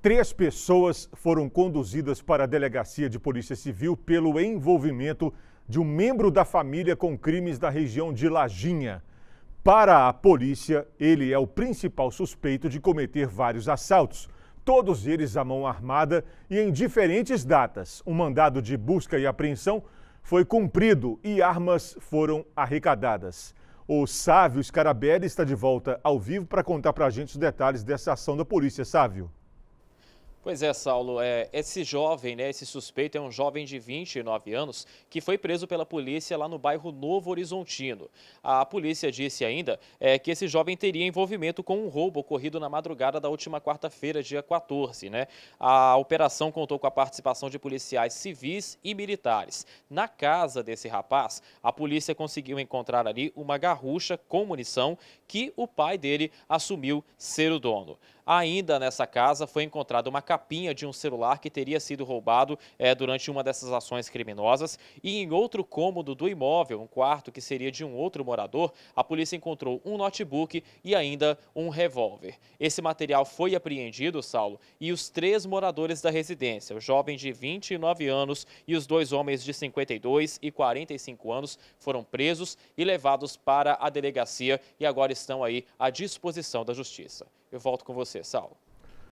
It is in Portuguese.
Três pessoas foram conduzidas para a delegacia de polícia civil pelo envolvimento de um membro da família com crimes da região de Lajinha. Para a polícia, ele é o principal suspeito de cometer vários assaltos, todos eles à mão armada e em diferentes datas. Um mandado de busca e apreensão foi cumprido e armas foram arrecadadas. O Sávio Scarabelli está de volta ao vivo para contar para a gente os detalhes dessa ação da polícia. Sávio. Pois é, Saulo, é, esse jovem, né, esse suspeito é um jovem de 29 anos que foi preso pela polícia lá no bairro Novo Horizontino. A polícia disse ainda é, que esse jovem teria envolvimento com um roubo ocorrido na madrugada da última quarta-feira, dia 14. Né? A operação contou com a participação de policiais civis e militares. Na casa desse rapaz, a polícia conseguiu encontrar ali uma garrucha com munição que o pai dele assumiu ser o dono. Ainda nessa casa foi encontrada uma capinha de um celular que teria sido roubado é, durante uma dessas ações criminosas. E em outro cômodo do imóvel, um quarto que seria de um outro morador, a polícia encontrou um notebook e ainda um revólver. Esse material foi apreendido, Saulo, e os três moradores da residência, o jovem de 29 anos e os dois homens de 52 e 45 anos, foram presos e levados para a delegacia e agora estão aí à disposição da justiça. Eu volto com você. yourself.